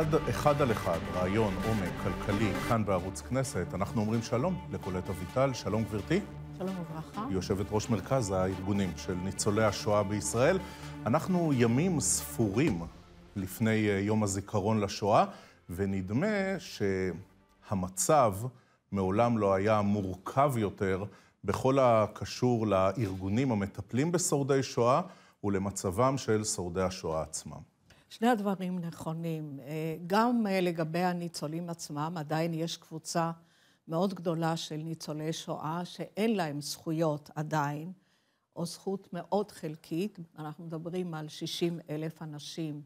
אחד, אחד על אחד, רעיון, עומק, כלכלי, כאן בערוץ כנסת, אנחנו אומרים שלום לקולט אביטל. שלום, גברתי. שלום וברכה. יושבת ראש מרכז הארגונים של ניצולי השואה בישראל. אנחנו ימים ספורים לפני אה, יום הזיכרון לשואה, ונדמה שהמצב מעולם לא היה מורכב יותר בכל הקשור לארגונים המטפלים בשורדי שואה ולמצבם של שורדי השואה עצמם. שני הדברים נכונים. אה, גם אה, לגבי הניצולים עצמם, עדיין יש קבוצה מאוד גדולה של ניצולי שואה שאין להם זכויות עדיין, או זכות מאוד חלקית. אנחנו מדברים על 60 אלף אנשים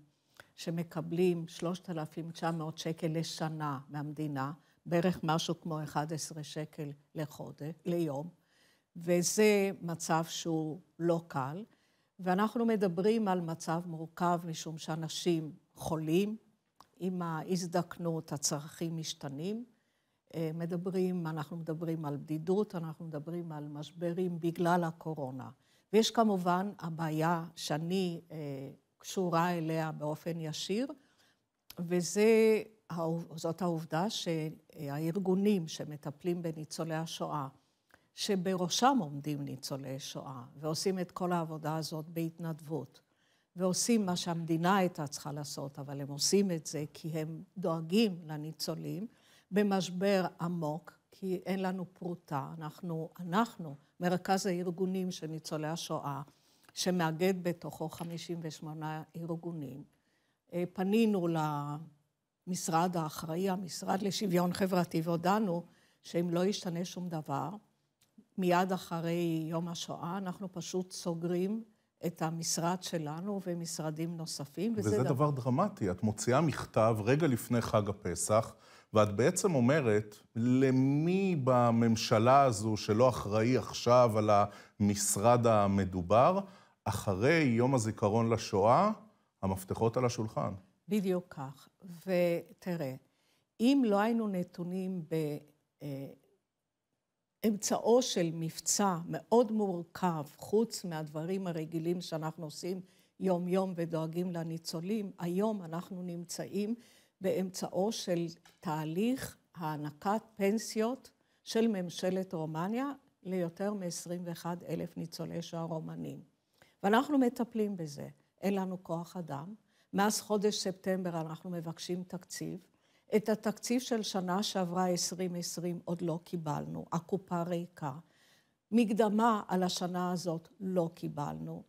שמקבלים 3,900 שקל לשנה מהמדינה, בערך משהו כמו 11 שקל לחודש, ליום, וזה מצב שהוא לא קל. ואנחנו מדברים על מצב מורכב, משום שאנשים חולים, עם ההזדקנות הצרכים משתנים. אה, מדברים, אנחנו מדברים על בדידות, אנחנו מדברים על משברים בגלל הקורונה. ויש כמובן הבעיה שאני אה, קשורה אליה באופן ישיר, וזאת העובדה שהארגונים שמטפלים בניצולי השואה שבראשם עומדים ניצולי שואה, ועושים את כל העבודה הזאת בהתנדבות, ועושים מה שהמדינה הייתה צריכה לעשות, אבל הם עושים את זה כי הם דואגים לניצולים במשבר עמוק, כי אין לנו פרוטה. אנחנו, אנחנו, מרכז הארגונים של ניצולי השואה, שמאגד בתוכו 58 ארגונים, אה, פנינו ל... משרד האחראי, המשרד לשוויון חברתי, והודענו שאם לא ישתנה שום דבר, מיד אחרי יום השואה, אנחנו פשוט סוגרים את המשרד שלנו ומשרדים נוספים. וזה, וזה דבר... דרמטי. את מוציאה מכתב רגע לפני חג הפסח, ואת בעצם אומרת, למי בממשלה הזו שלא אחראי עכשיו על המשרד המדובר, אחרי יום הזיכרון לשואה, המפתחות על השולחן. בדיוק כך. ותראה, אם לא היינו נתונים ב... אה, אמצעו של מבצע מאוד מורכב, חוץ מהדברים הרגילים שאנחנו עושים יום-יום ודואגים לניצולים, היום אנחנו נמצאים באמצעו של תהליך הענקת פנסיות של ממשלת רומניה ליותר מ-21 אלף ניצולי שואה רומנים. ואנחנו מטפלים בזה. אין לנו כוח אדם. מאז חודש ספטמבר אנחנו מבקשים תקציב. את התקציב של שנה שעברה, 2020, עוד לא קיבלנו, הקופה ריקה. מקדמה על השנה הזאת לא קיבלנו.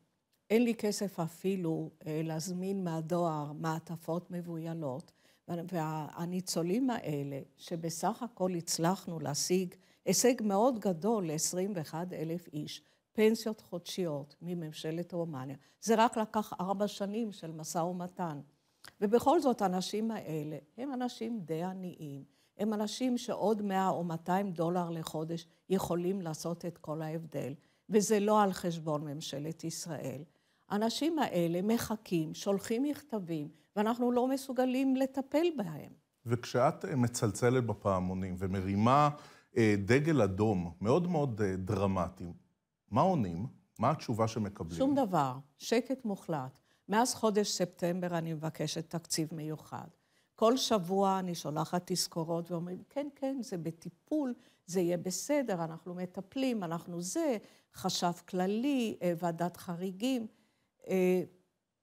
אין לי כסף אפילו אה, להזמין מהדואר מעטפות מבוילות. והניצולים האלה, שבסך הכל הצלחנו להשיג הישג מאוד גדול ל-21 אלף איש, פנסיות חודשיות מממשלת רומניה, זה רק לקח ארבע שנים של משא ומתן. ובכל זאת, האנשים האלה הם אנשים די עניים. הם אנשים שעוד 100 או 200 דולר לחודש יכולים לעשות את כל ההבדל, וזה לא על חשבון ממשלת ישראל. האנשים האלה מחכים, שולחים מכתבים, ואנחנו לא מסוגלים לטפל בהם. וכשאת אה, מצלצלת בפעמונים ומרימה אה, דגל אדום מאוד מאוד אה, דרמטי, מה עונים? מה התשובה שמקבלים? שום דבר, שקט מוחלט. מאז חודש ספטמבר אני מבקשת תקציב מיוחד. כל שבוע אני שולחת תזכורות ואומרים, כן, כן, זה בטיפול, זה יהיה בסדר, אנחנו מטפלים, אנחנו זה, חשב כללי, אה, ועדת חריגים. אה,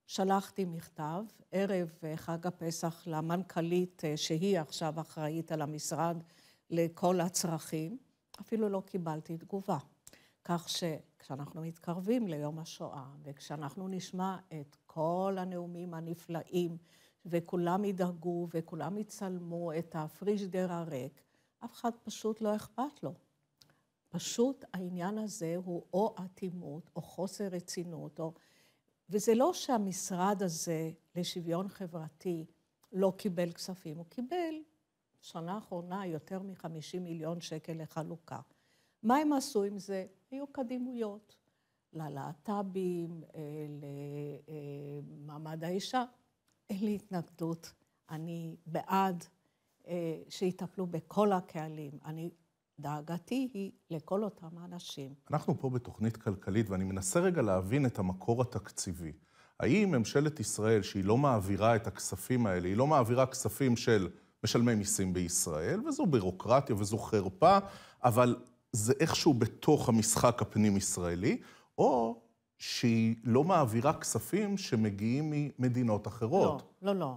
שלחתי מכתב ערב אה, חג הפסח למנכ"לית, שהיא עכשיו אחראית על המשרד לכל הצרכים, אפילו לא קיבלתי תגובה. כך שכשאנחנו מתקרבים ליום השואה, וכשאנחנו נשמע את כל הנאומים הנפלאים, וכולם ידאגו וכולם יצלמו את הפריג'דר הריק. אף אחד פשוט לא אכפת לו. פשוט העניין הזה הוא או אטימות או חוסר רצינות, או... וזה לא שהמשרד הזה לשוויון חברתי לא קיבל כספים, הוא קיבל שנה האחרונה יותר מ-50 מיליון שקל לחלוקה. מה הם עשו עם זה? היו קדימויות. ללהט"בים, אה, למעמד אה, האישה. אין לי התנגדות. אני בעד אה, שיטפלו בכל הקהלים. אני, דאגתי היא לכל אותם האנשים. אנחנו פה בתוכנית כלכלית, ואני מנסה רגע להבין את המקור התקציבי. האם ממשלת ישראל, שהיא לא מעבירה את הכספים האלה, היא לא מעבירה כספים של משלמי מיסים בישראל, וזו בירוקרטיה וזו חרפה, אבל זה איכשהו בתוך המשחק הפנים-ישראלי, או שהיא לא מעבירה כספים שמגיעים ממדינות אחרות. לא, לא, לא.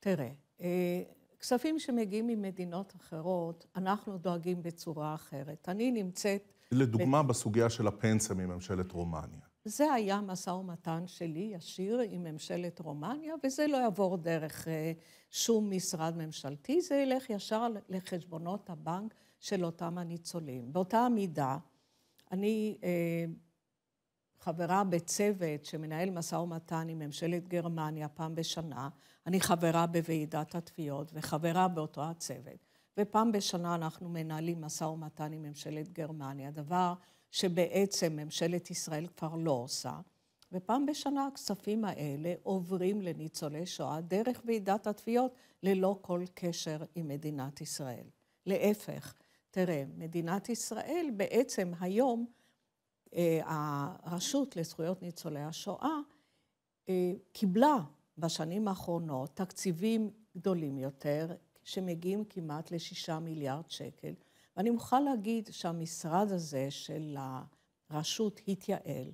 תראה, אה, כספים שמגיעים ממדינות אחרות, אנחנו דואגים בצורה אחרת. אני נמצאת... לדוגמה, בת... בסוגיה של הפנסיה מממשלת רומניה. זה היה משא ומתן שלי ישיר עם ממשלת רומניה, וזה לא יעבור דרך אה, שום משרד ממשלתי, זה ילך ישר לחשבונות הבנק של אותם הניצולים. באותה מידה, אני... אה, חברה בצוות שמנהל משא ומתן עם ממשלת גרמניה פעם בשנה, אני חברה בוועידת התביעות וחברה באותו הצוות, ופעם בשנה אנחנו מנהלים משא ומתן עם ממשלת גרמניה, דבר שבעצם ממשלת ישראל כבר לא עושה, ופעם בשנה הכספים האלה עוברים לניצולי שואה דרך ועידת התביעות ללא כל קשר עם מדינת ישראל. להפך, תראה, מדינת ישראל בעצם היום אה, הרשות לזכויות ניצולי השואה אה, קיבלה בשנים האחרונות תקציבים גדולים יותר, שמגיעים כמעט לשישה מיליארד שקל. ואני מוכרחה להגיד שהמשרד הזה של הרשות התייעל,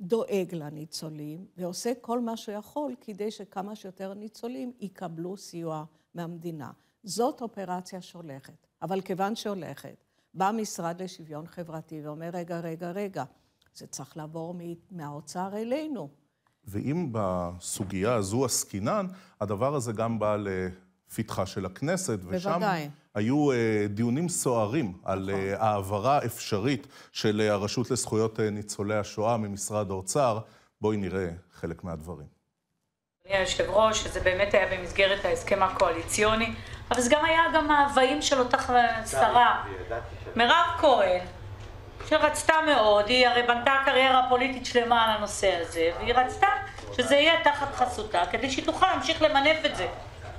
דואג לניצולים ועושה כל מה שיכול כדי שכמה שיותר ניצולים יקבלו סיוע מהמדינה. זאת אופרציה שהולכת, אבל כיוון שהולכת, בא המשרד לשוויון חברתי ואומר, רגע, רגע, רגע, זה צריך לעבור מהאוצר אלינו. ואם בסוגיה הזו עסקינן, הדבר הזה גם בא לפתחה של הכנסת, ושם... בוודאי. היו אה, דיונים סוערים על נכון. אה, העברה אפשרית של אה, הרשות לזכויות אה, ניצולי השואה ממשרד האוצר. בואי נראה חלק מהדברים. אדוני היושב-ראש, זה באמת היה במסגרת ההסכם הקואליציוני, אבל זה גם היה גם מאוויים של אותה שרה. ידעתי. מירב כהן בנתה קריירה פוליטית שלמה על הנושא הזה והיא רצתה שזה יהיה תחת חסותה כדי שהיא תוכל להמשיך למנף את זה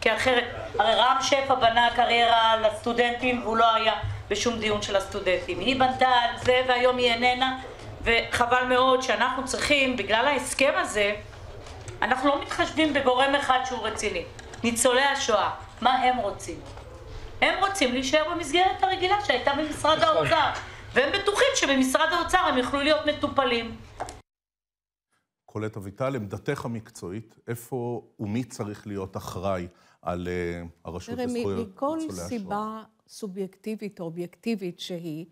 כי אחרת, הרי רם שפע בנה קריירה לסטודנטים והוא לא היה בשום דיון של הסטודנטים. היא בנתה על זה והיום היא איננה וחבל מאוד שאנחנו צריכים, בגלל ההסכם הזה, אנחנו לא מתחשבים בגורם אחד שהוא רציני, ניצולי השואה, מה הם רוצים. הם רוצים להישאר במסגרת הרגילה שהייתה במשרד נכון. האוצר והם בטוחים שבמשרד האוצר הם יוכלו להיות מטופלים. קולט אביטל, עמדתך המקצועית, איפה ומי צריך להיות אחראי על uh, הרשות לזכויות ניצולי השואה? מכל סיבה סובייקטיבית או אובייקטיבית שהיא,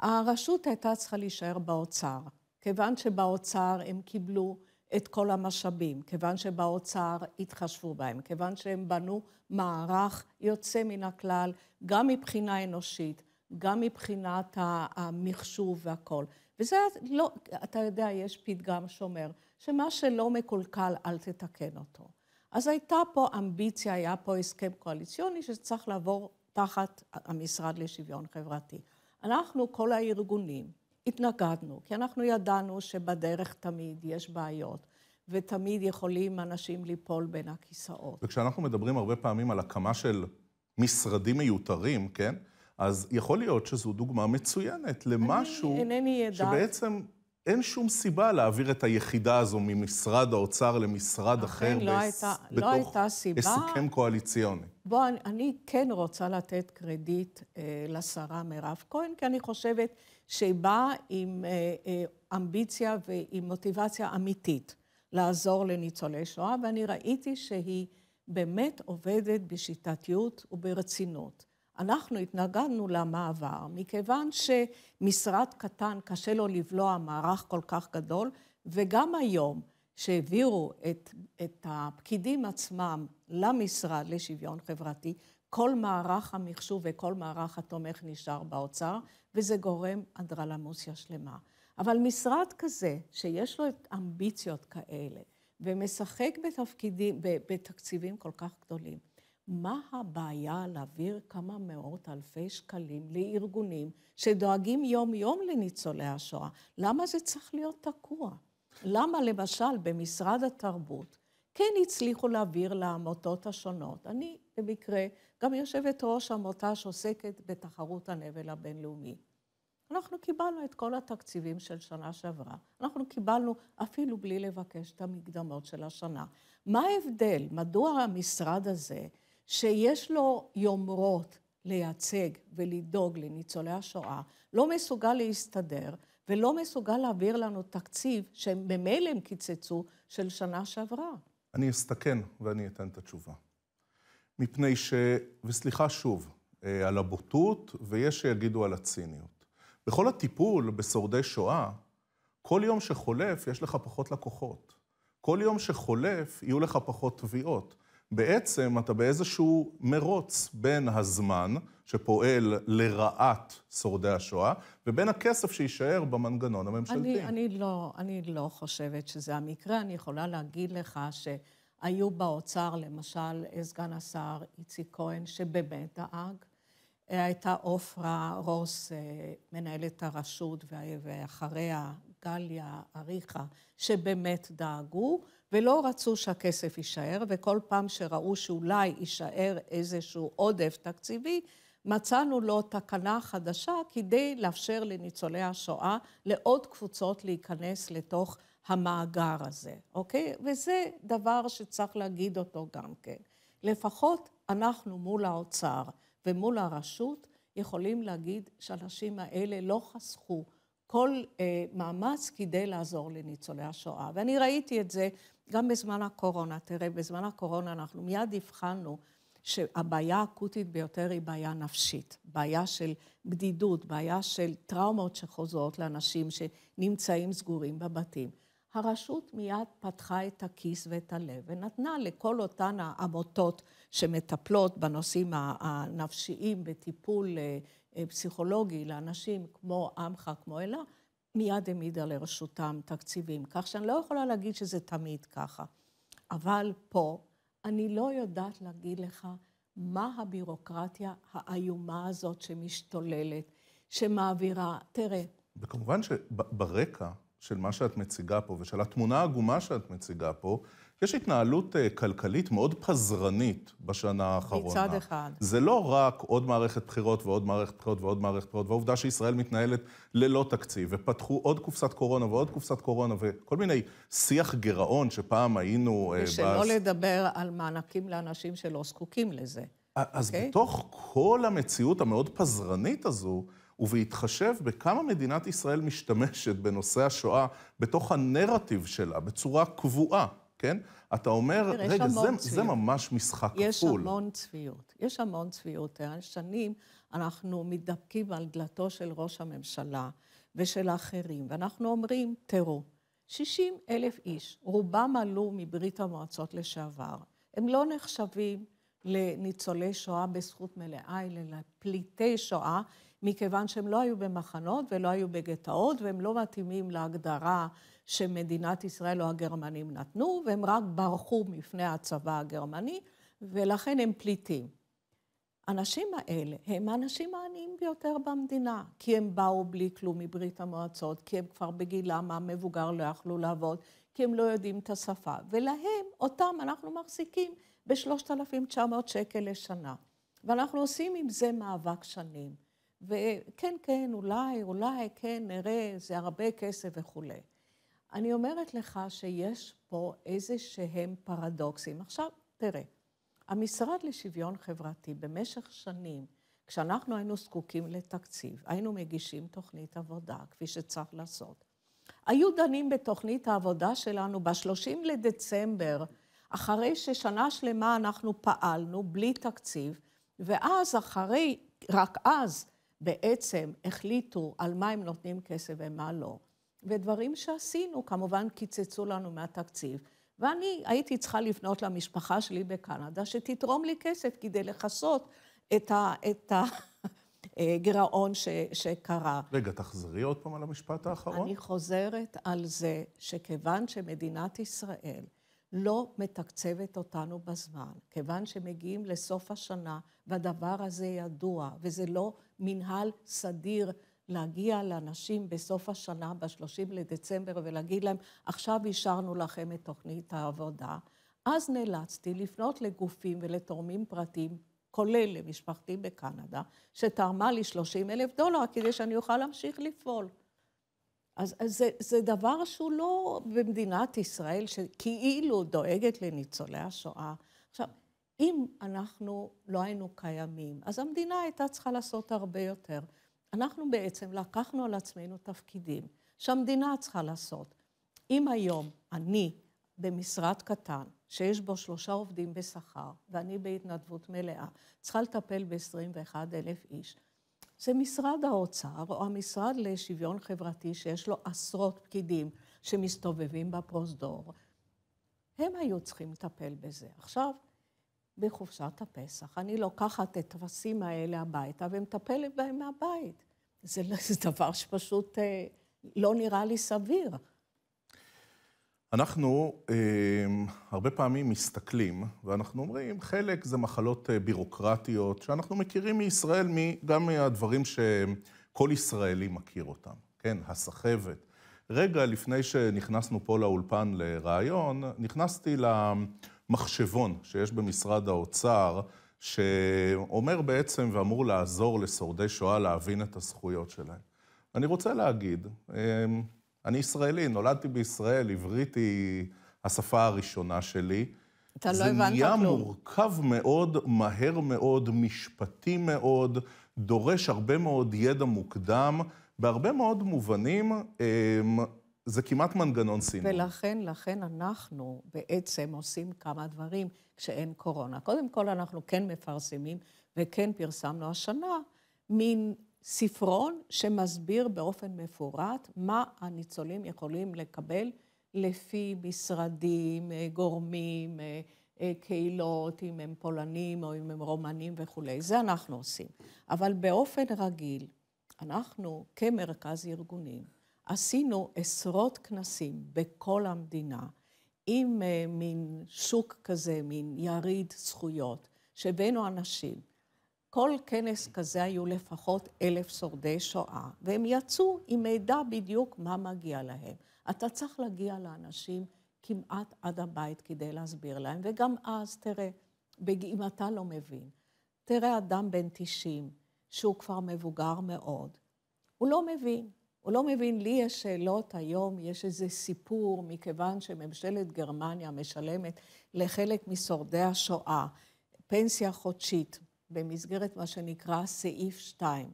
הרשות הייתה צריכה להישאר באוצר, כיוון שבאוצר הם קיבלו את כל המשאבים, כיוון שבאוצר התחשבו בהם, כיוון שהם בנו מערך יוצא מן הכלל, גם מבחינה אנושית, גם מבחינת המחשוב והכול. וזה לא, אתה יודע, יש פתגם שאומר, שמה שלא מקולקל, אל תתקן אותו. אז הייתה פה אמביציה, היה פה הסכם קואליציוני שצריך לעבור תחת המשרד לשוויון חברתי. אנחנו, כל הארגונים, התנגדנו, כי אנחנו ידענו שבדרך תמיד יש בעיות, ותמיד יכולים אנשים ליפול בין הכיסאות. וכשאנחנו מדברים הרבה פעמים על הקמה של משרדים מיותרים, כן? אז יכול להיות שזו דוגמה מצוינת למשהו... אני אינני יודעת. שבעצם אין שום סיבה להעביר את היחידה הזו ממשרד האוצר למשרד אחר לא בס... הייתה, לא בתוך לא הסכם קואליציוני. בוא, אני, אני כן רוצה לתת קרדיט אה, לשרה מירב כהן, כי אני חושבת שבא עם אה, אה, אמביציה ועם מוטיבציה אמיתית לעזור לניצולי שואה, ואני ראיתי שהיא באמת עובדת בשיטתיות וברצינות. אנחנו התנגדנו למעבר, מכיוון שמשרד קטן, קשה לו לבלוע מערך כל כך גדול, וגם היום, שהעבירו את, את הפקידים עצמם למשרד לשוויון חברתי, כל מערך המחשוב וכל מערך התומך נשאר באוצר, וזה גורם אנדרלמוסיה שלמה. אבל משרד כזה, שיש לו אמביציות כאלה, ומשחק בתפקידים, בתקציבים כל כך גדולים, מה הבעיה להעביר כמה מאות אלפי שקלים לארגונים שדואגים יום-יום לניצולי השואה? למה זה צריך להיות תקוע? למה למשל במשרד התרבות כן הצליחו להעביר לעמותות השונות? אני במקרה גם יושבת ראש עמותה שעוסקת בתחרות הנבל הבינלאומי. אנחנו קיבלנו את כל התקציבים של שנה שעברה. אנחנו קיבלנו אפילו בלי לבקש את המקדמות של השנה. מה ההבדל? מדוע המשרד הזה, שיש לו יומרות לייצג ולדאוג לניצולי השואה, לא מסוגל להסתדר ולא מסוגל להעביר לנו תקציב שממילא הם קיצצו של שנה שעברה? אני אסתכן ואני אתן את התשובה. מפני ש... וסליחה שוב, אה, על הבוטות, ויש שיגידו על הציניות. בכל הטיפול בשורדי שואה, כל יום שחולף יש לך פחות לקוחות. כל יום שחולף יהיו לך פחות תביעות. בעצם אתה באיזשהו מרוץ בין הזמן שפועל לרעת שורדי השואה, ובין הכסף שיישאר במנגנון הממשלתי. אני, אני, לא, אני לא חושבת שזה המקרה. אני יכולה להגיד לך ש... היו באוצר, למשל, אה, סגן השר איציק כהן, שבאמת דאג. אה, הייתה עופרה רוס, אה, מנהלת הרשות, ואחריה גליה אריכה, שבאמת דאגו, ולא רצו שהכסף יישאר, וכל פעם שראו שאולי יישאר איזשהו עודף תקציבי, מצאנו לו תקנה חדשה כדי לאפשר לניצולי השואה לעוד קבוצות להיכנס לתוך המאגר הזה, אוקיי? וזה דבר שצריך להגיד אותו גם כן. לפחות אנחנו מול האוצר ומול הרשות יכולים להגיד שהאנשים האלה לא חסכו כל אה, מאמץ כדי לעזור לניצולי השואה. ואני ראיתי את זה גם בזמן הקורונה. תראה, בזמן הקורונה אנחנו מיד הבחנו שהבעיה האקוטית ביותר היא בעיה נפשית, בעיה של בדידות, בעיה של טראומות שחוזרות לאנשים שנמצאים סגורים בבתים. הרשות מיד פתחה את הכיס ואת הלב ונתנה לכל אותן העמותות שמטפלות בנושאים הנפשיים בטיפול אה, אה, פסיכולוגי לאנשים כמו עמך, כמו אלה, מיד העמידה לרשותם תקציבים. כך שאני לא יכולה להגיד שזה תמיד ככה. אבל פה אני לא יודעת להגיד לך מה הבירוקרטיה האיומה הזאת שמשתוללת, שמעבירה, תראה... וכמובן שברקע... של מה שאת מציגה פה ושל התמונה העגומה שאת מציגה פה, יש התנהלות uh, כלכלית מאוד פזרנית בשנה האחרונה. מצד אחד. זה לא רק עוד מערכת בחירות ועוד מערכת בחירות ועוד מערכת בחירות, והעובדה שישראל מתנהלת ללא תקציב, ופתחו עוד קופסת קורונה ועוד קופסת קורונה, וכל מיני שיח גירעון שפעם היינו... אה, ושלא בס... לדבר על מענקים לאנשים שלא זקוקים לזה. אז okay? אוקיי? בתוך כל המציאות המאוד פזרנית הזו, ובהתחשב בכמה מדינת ישראל משתמשת בנושא השואה בתוך הנרטיב שלה, בצורה קבועה, כן? אתה אומר, תראה, רגע, זה, זה ממש משחק כפול. יש הפול. המון צביעות. יש המון צביעות. אה, שנים אנחנו מתדפקים על דלתו של ראש הממשלה ושל האחרים, ואנחנו אומרים, תראו, 60 אלף איש, רובם עלו מברית המועצות לשעבר. הם לא נחשבים לניצולי שואה בזכות מלאה, אלא לפליטי שואה, מכיוון שהם לא היו במחנות ולא היו בגטאות, והם לא מתאימים להגדרה שמדינת ישראל או הגרמנים נתנו, והם רק ברחו מפני הצבא הגרמני, ולכן הם פליטים. האנשים האלה הם האנשים העניים ביותר במדינה, כי הם באו בלי כלום מברית המועצות, כי הם כבר בגילם המבוגר לא יכלו לעבוד, כי הם לא יודעים את השפה. ולהם, אותם, אנחנו מחזיקים ב-3,900 שקל לשנה. ואנחנו עושים עם זה מאבק שנים. וכן, כן, אולי, אולי, כן, נראה, זה הרבה כסף וכולי. אני אומרת לך שיש פה איזה שהם פרדוקסים. עכשיו, תראה, המשרד לשוויון חברתי במשך שנים, כשאנחנו היינו זקוקים לתקציב, היינו מגישים תוכנית עבודה, כפי שצריך לעשות. היו דנים בתוכנית העבודה שלנו ב-30 לדצמבר, אחרי ששנה שלמה אנחנו פעלנו בלי תקציב, ואז אחרי, רק אז, בעצם החליטו על מה הם נותנים כסף ומה לא. ודברים שעשינו, כמובן קיצצו לנו מהתקציב. ואני הייתי צריכה לפנות למשפחה שלי בקנדה, שתתרום לי כסף כדי לכסות את, הגירעון ה... אה, שקרה. רגע, תחזרי עוד פעם על המשפט האחרון. אני חוזרת על זה שכיוון שמדינת ישראל לא מתקצבת אותנו בזמן, כיוון שמגיעים לסוף השנה, והדבר הזה ידוע, וזה לא מנהל סדיר להגיע לאנשים בסוף השנה, ב-30 לדצמבר, ולהגיד להם, עכשיו אישרנו לכם את תוכנית העבודה. אז נאלצתי לפנות לגופים ולתורמים פרטיים, כולל למשפחתי בקנדה, שתרמה לי 30 אלף דולר כדי שאני אוכל להמשיך לפעול. אז, אז זה, זה דבר שהוא לא במדינת ישראל, שכאילו דואגת לניצולי השואה. עכשיו, אם אנחנו לא היינו קיימים, אז המדינה הייתה צריכה לעשות הרבה יותר. אנחנו בעצם לקחנו על עצמנו תפקידים שהמדינה צריכה לעשות. אם היום אני במשרד קטן, שיש בו שלושה עובדים בשכר, ואני בהתנדבות מלאה, צריכה לטפל ב-21 אלף איש, זה משרד האוצר או המשרד לשוויון חברתי, שיש לו עשרות פקידים שמסתובבים בפרוזדור. הם היו צריכים לטפל בזה. עכשיו, בחופשת הפסח, אני לוקחת את הטפסים האלה הביתה ומטפלת בהם מהבית. זה, זה דבר שפשוט אה, לא נראה לי סביר. אנחנו אמ, הרבה פעמים מסתכלים, ואנחנו אומרים, חלק זה מחלות אה, בירוקרטיות, שאנחנו מכירים מישראל, גם מהדברים שכל ישראלי מכיר אותם, כן? הסחבת. רגע לפני שנכנסנו פה לאולפן לראיון, נכנסתי למחשבון שיש במשרד האוצר, שאומר בעצם ואמור לעזור לשורדי שואה להבין את הזכויות שלהם. אני רוצה להגיד, אמ, אני ישראלי, נולדתי בישראל, עברית היא השפה הראשונה שלי. אתה לא הבנת כלום. זה נהיה מורכב מאוד, מהר מאוד, משפטי מאוד, דורש הרבה מאוד ידע מוקדם. בהרבה מאוד מובנים אמ, זה כמעט מנגנון סינון. ולכן, לכן אנחנו בעצם עושים כמה דברים כשאין קורונה. קודם כל, אנחנו כן מפרסמים, וכן פרסמנו השנה, מין ספרון שמסביר באופן מפורט מה הניצולים יכולים לקבל לפי משרדים, אה, גורמים, אה, אה, קהילות, אם הם פולנים או אם הם רומנים וכולי. זה אנחנו עושים. אבל באופן רגיל, אנחנו כמרכז ארגונים עשינו עשרות כנסים בכל המדינה, עם מין שוק כזה, מין יריד זכויות, שהבאנו אנשים כל כנס כזה היו לפחות אלף שורדי שואה, והם יצאו עם מידע בדיוק מה מגיע להם. אתה צריך להגיע לאנשים כמעט עד הבית כדי להסביר להם, וגם אז, תראה, אם אתה לא מבין, תראה אדם בן 90, שהוא כבר מבוגר מאוד, הוא לא מבין. הוא לא מבין, לי יש שאלות היום, יש איזה סיפור, מכיוון שממשלת גרמניה משלמת לחלק משורדי השואה פנסיה חודשית. במסגרת מה שנקרא סעיף 2.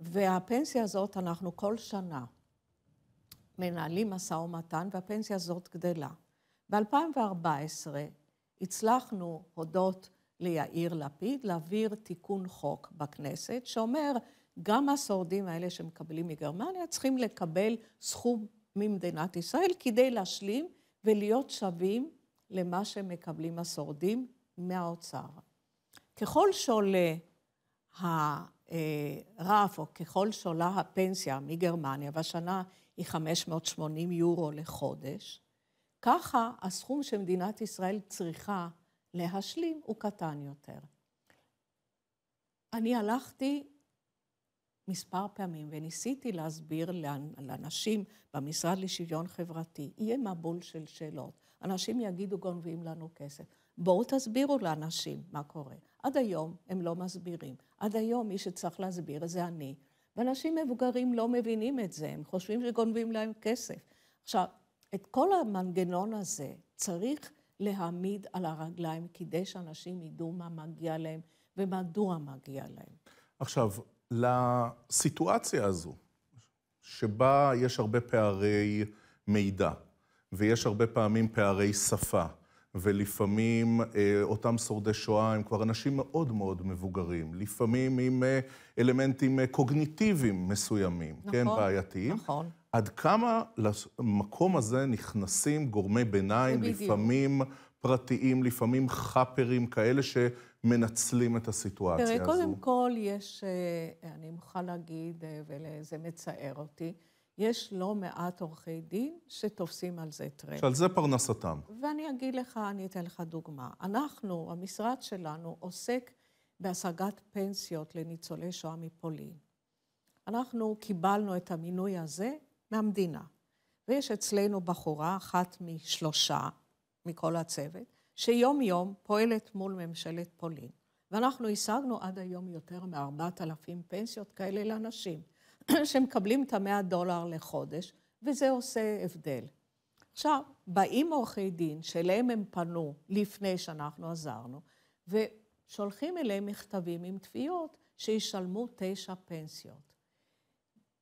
והפנסיה הזאת, אנחנו כל שנה מנהלים משא ומתן, והפנסיה הזאת גדלה. ב-2014 הצלחנו, הודות ליאיר לפיד, להעביר תיקון חוק בכנסת, שאומר, גם השורדים האלה שמקבלים מגרמניה צריכים לקבל סכום ממדינת ישראל כדי להשלים ולהיות שווים למה שמקבלים השורדים מהאוצר. ככל שעולה הרף, או ככל שעולה הפנסיה מגרמניה, והשנה היא 580 יורו לחודש, ככה הסכום שמדינת ישראל צריכה להשלים הוא קטן יותר. אני הלכתי מספר פעמים וניסיתי להסביר לאנשים במשרד לשוויון חברתי, יהיה מבול של שאלות. אנשים יגידו גונבים לנו כסף. בואו תסבירו לאנשים מה קורה. עד היום הם לא מסבירים. עד היום מי שצריך להסביר זה אני. ואנשים מבוגרים לא מבינים את זה, הם חושבים שגונבים להם כסף. עכשיו, את כל המנגנון הזה צריך להעמיד על הרגליים כדי שאנשים ידעו מה מגיע להם ומדוע מגיע להם. עכשיו, לסיטואציה הזו, שבה יש הרבה פערי מידע, ויש הרבה פעמים פערי שפה, ולפעמים אה, אותם שורדי שואה הם כבר אנשים מאוד מאוד מבוגרים, לפעמים עם אה, אלמנטים אה, קוגניטיביים מסוימים, כן? נכון, כן, בעייתיים. נכון. עד כמה למקום הזה נכנסים גורמי ביניים, לפעמים פרטיים, לפעמים חאפרים כאלה שמנצלים את הסיטואציה תראה, הזו? תראה, קודם כל יש, אה, אני מוכרחה להגיד, אה, וזה מצער אותי, יש לא מעט עורכי דין שתופסים על זה טרמפ. שעל זה פרנסתם. ואני אגיד לך, אני אתן לך דוגמה. אנחנו, המשרד שלנו, עוסק בהשגת פנסיות לניצולי שואה מפולין. אנחנו קיבלנו את המינוי הזה מהמדינה. ויש אצלנו בחורה, אחת משלושה, מכל הצוות, שיום-יום פועלת מול ממשלת פולין. ואנחנו השגנו עד היום יותר מ-4,000 פנסיות כאלה לאנשים. שמקבלים את המאה דולר לחודש, וזה עושה הבדל. עכשיו, באים עורכי דין שאליהם הם פנו לפני שאנחנו עזרנו, ושולחים אליהם מכתבים עם תביעות שישלמו תשע פנסיות.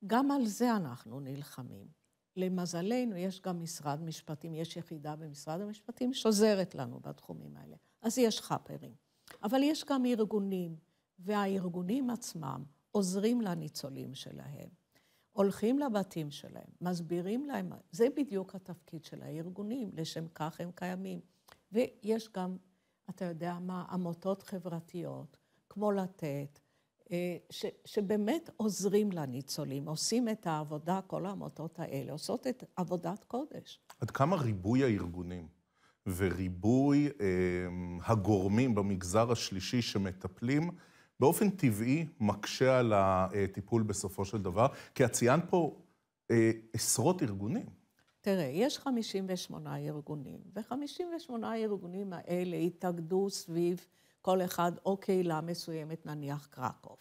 גם על זה אנחנו נלחמים. למזלנו, יש גם משרד משפטים, יש יחידה במשרד המשפטים שעוזרת לנו בתחומים האלה. אז יש חאפרים. אבל יש גם ארגונים, והארגונים עצמם עוזרים לניצולים שלהם, הולכים לבתים שלהם, מסבירים להם, זה בדיוק התפקיד של הארגונים, לשם כך הם קיימים. ויש גם, אתה יודע מה, עמותות חברתיות, כמו לתת, אה, ש, שבאמת עוזרים לניצולים, עושים את העבודה, כל העמותות האלה, עושות את עבודת קודש. עד כמה ריבוי הארגונים וריבוי אה, הגורמים במגזר השלישי שמטפלים, באופן טבעי מקשה על הטיפול בסופו של דבר? כי את ציינת פה אה, עשרות ארגונים. תראה, יש 58 ארגונים, ו-58 הארגונים האלה התאגדו סביב כל אחד או קהילה מסוימת, נניח קרקוב,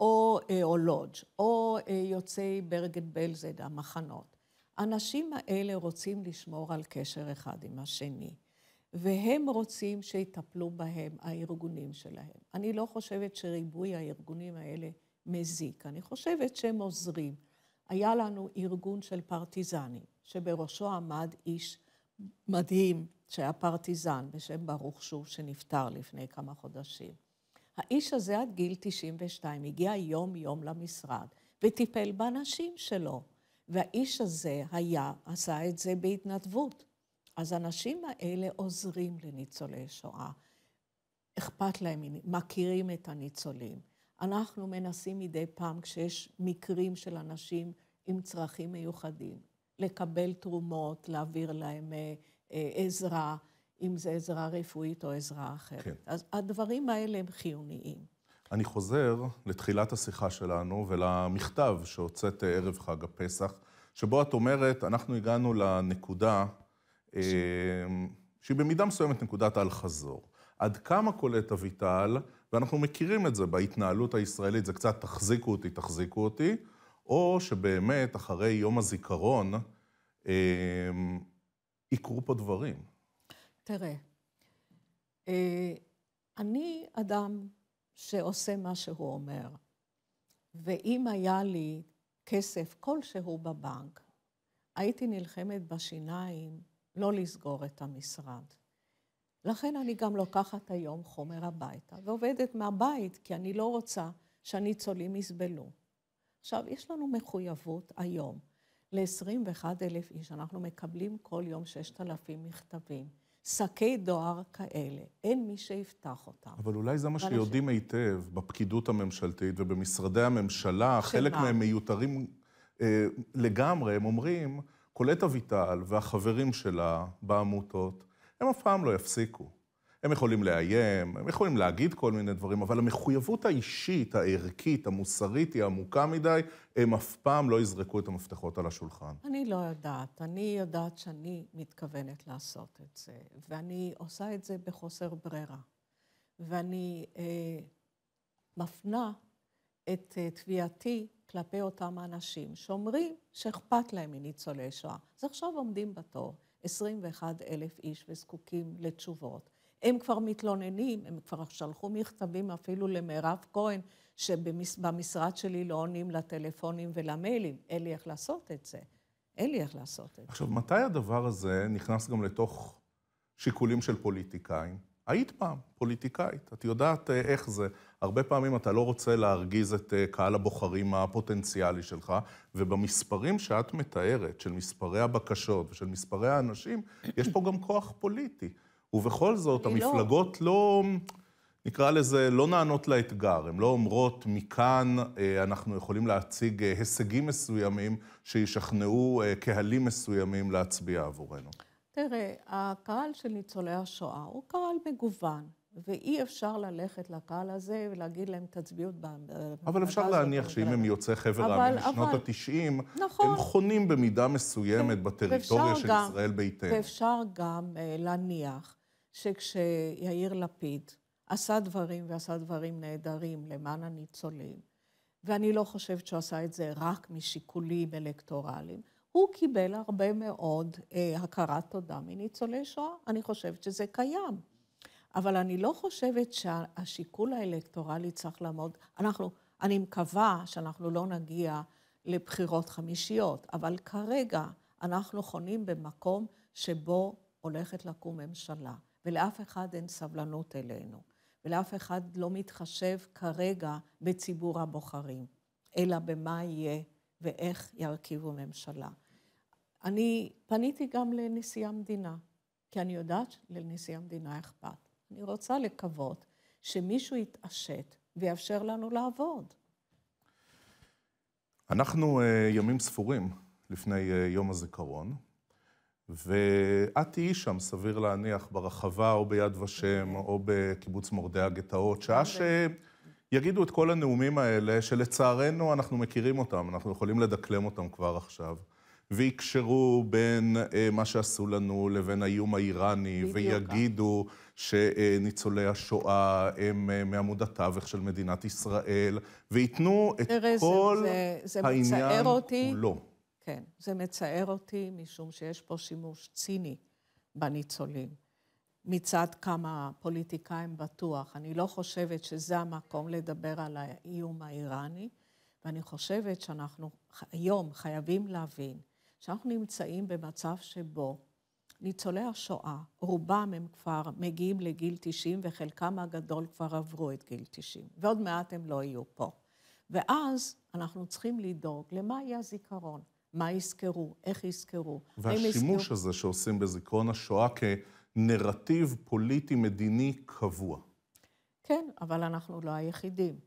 או, אה, או לודג', או אה, יוצאי ברגן בלזד, המחנות. האנשים האלה רוצים לשמור על קשר אחד עם השני. והם רוצים שיטפלו בהם, הארגונים שלהם. אני לא חושבת שריבוי הארגונים האלה מזיק, אני חושבת שהם עוזרים. היה לנו ארגון של פרטיזנים, שבראשו עמד איש מדהים, שהיה פרטיזן, בשם ברוך שוב, שנפטר לפני כמה חודשים. האיש הזה עד גיל 92 הגיע יום-יום למשרד וטיפל באנשים שלו. והאיש הזה היה, עשה את זה בהתנדבות. אז האנשים האלה עוזרים לניצולי שואה. אכפת להם, מכירים את הניצולים. אנחנו מנסים מדי פעם, כשיש מקרים של אנשים עם צרכים מיוחדים, לקבל תרומות, להעביר להם אה, אה, עזרה, אם זה עזרה רפואית או עזרה אחרת. כן. אז הדברים האלה הם חיוניים. אני חוזר לתחילת השיחה שלנו ולמכתב שהוצאת ערב חג הפסח, שבו את אומרת, אנחנו הגענו לנקודה אה, שהיא במידה מסוימת נקודת אל-חזור. עד כמה קולט אביטל, ואנחנו מכירים את זה בהתנהלות הישראלית, זה קצת תחזיקו אותי, תחזיקו אותי, או שבאמת אחרי יום הזיכרון אה, יקרו פה דברים. תראה, אה, אני אדם שעושה מה שהוא אומר, ואם היה לי כסף כלשהו בבנק, הייתי נלחמת בשיניים לא לסגור את המשרד. לכן אני גם לוקחת היום חומר הביתה, ועובדת מהבית, כי אני לא רוצה שהניצולים יסבלו. עכשיו, יש לנו מחויבות היום ל-21,000 איש. אנחנו מקבלים כל יום 6,000 מכתבים. שקי דואר כאלה, אין מי שיפתח אותם. אבל אולי זה מה שיודעים ש... היטב בפקידות הממשלתית ובמשרדי הממשלה, שמה? חלק מהם מיותרים אה, לגמרי, הם אומרים... קולט אביטל והחברים שלה בעמותות, הם אף פעם לא יפסיקו. הם יכולים לאיים, הם יכולים להגיד כל מיני דברים, אבל המחויבות האישית, הערכית, המוסרית, היא עמוקה מדי, הם אף פעם לא יזרקו את המפתחות על השולחן. אני לא יודעת. אני יודעת שאני מתכוונת לעשות את זה, ואני עושה את זה בחוסר ברירה. ואני אה, מפנה את אה, תביעתי כלפי אותם אנשים שאומרים שאכפת להם מניצולי שואה. אז עכשיו עומדים בתור 21 אלף איש וזקוקים לתשובות. הם כבר מתלוננים, הם כבר שלחו מכתבים אפילו למירב כהן, שבמשרד שלי לא עונים לטלפונים ולמיילים. אין לי איך לעשות את זה. אין לי איך לעשות את עכשיו, זה. עכשיו, מתי הדבר הזה נכנס גם לתוך שיקולים של פוליטיקאים? היית פעם פוליטיקאית, את יודעת אה, איך זה. הרבה פעמים אתה לא רוצה להרגיז את אה, קהל הבוחרים הפוטנציאלי שלך, ובמספרים שאת מתארת, של מספרי הבקשות ושל מספרי האנשים, יש פה גם כוח פוליטי. ובכל זאת, לא- המפלגות לא... לא, נקרא לזה, לא נענות לאתגר. הן לא אומרות, מכאן אה, אנחנו יכולים להציג הישגים מסוימים שישכנעו קהלים מסוימים להצביע עבורנו. תראה, הקהל של ניצולי השואה הוא קהל מגוון, ואי אפשר ללכת לקהל הזה ולהגיד להם, תצביעו במדע אבל אפשר להניח שאם לא הם יוצאי חבר העמים משנות ה-90, נכון. הם חונים במידה מסוימת כן. בטריטוריה של גם, ישראל ביתנו. ואפשר גם uh, להניח שכשיאיר לפיד עשה דברים ועשה דברים נהדרים למען הניצולים, ואני לא חושבת שהוא עשה את זה רק משיקולים אלקטורליים, הוא קיבל הרבה מאוד אה, הכרת תודה מניצולי שואה. אני חושבת שזה קיים. אבל אני לא חושבת שהשיקול האלקטורלי צריך לעמוד... אנחנו, אני מקווה שאנחנו לא נגיע לבחירות חמישיות, אבל כרגע אנחנו חונים במקום שבו הולכת לקום ממשלה, ולאף אחד אין סבלנות אלינו, ולאף אחד לא מתחשב כרגע בציבור הבוחרים, אלא במה יהיה ואיך ירכיבו ממשלה. אני פניתי גם לנשיא המדינה, כי אני יודעת שלנשיא המדינה אכפת. אני רוצה לקוות שמישהו יתעשת ויאפשר לנו לעבוד. אנחנו אה, ימים ספורים לפני אה, יום הזיכרון, ואת תהיי שם, סביר להניח, ברחבה או ביד ושם או בקיבוץ מורדי הגטאות, שעה כן. ש... יגידו את כל הנאומים האלה, שלצערנו אנחנו מכירים אותם, אנחנו יכולים לדקלם אותם כבר עכשיו. ויקשרו בין אה, מה שעשו לנו לבין האיום האיראני, בדיוק. ויגידו שניצולי השואה הם אה, מעמוד התווך של מדינת ישראל, וייתנו את תראה, כל זה, זה, העניין זה מצער אותי, לא. כן, זה מצער אותי, משום שיש פה שימוש ציני בניצולים. מצד כמה פוליטיקאים בטוח. אני לא חושבת שזה המקום לדבר על האיום האיראני, ואני חושבת שאנחנו היום חייבים להבין שאנחנו נמצאים במצב שבו ניצולי השואה, רובם הם כבר מגיעים לגיל 90 וחלקם הגדול כבר עברו את גיל 90, ועוד מעט הם לא יהיו פה. ואז אנחנו צריכים לדאוג למה יהיה הזיכרון, מה יזכרו, איך יזכרו. והשימוש יזכרו... הזה שעושים בזיכרון השואה כ... נרטיב פוליטי-מדיני קבוע. כן, אבל אנחנו לא היחידים.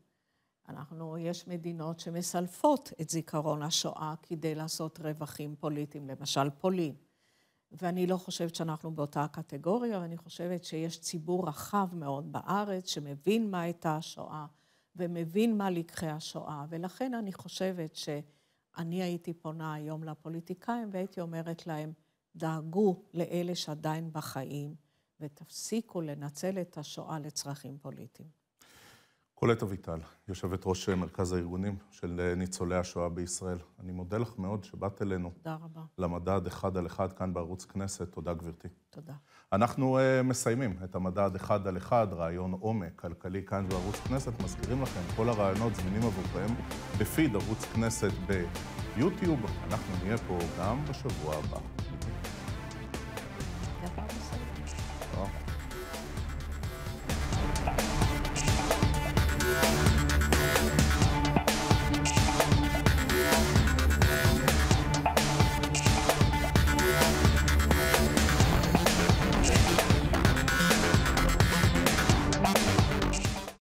אנחנו, יש מדינות שמסלפות את זיכרון השואה כדי לעשות רווחים פוליטיים, למשל פולין. ואני לא חושבת שאנחנו באותה הקטגוריה, אני חושבת שיש ציבור רחב מאוד בארץ שמבין מה הייתה השואה ומבין מה לקחי השואה, ולכן אני חושבת שאני הייתי פונה היום לפוליטיקאים והייתי אומרת להם, דאגו לאלה שעדיין בחיים, ותפסיקו לנצל את השואה לצרכים פוליטיים. קולט אביטל, יושבת ראש אה, מרכז הארגונים של אה, ניצולי השואה בישראל. אני מודה לך מאוד שבאת אלינו. תודה רבה. למדד אחד על אחד כאן בערוץ כנסת. תודה, גברתי. תודה. אנחנו uh, מסיימים את המדד אחד על אחד, רעיון עומק כלכלי כאן בערוץ כנסת. מזכירים לכם, כל הרעיונות זמינים עבורכם בפיד ערוץ כנסת ביוטיוב. אנחנו נהיה פה גם בשבוע הבא.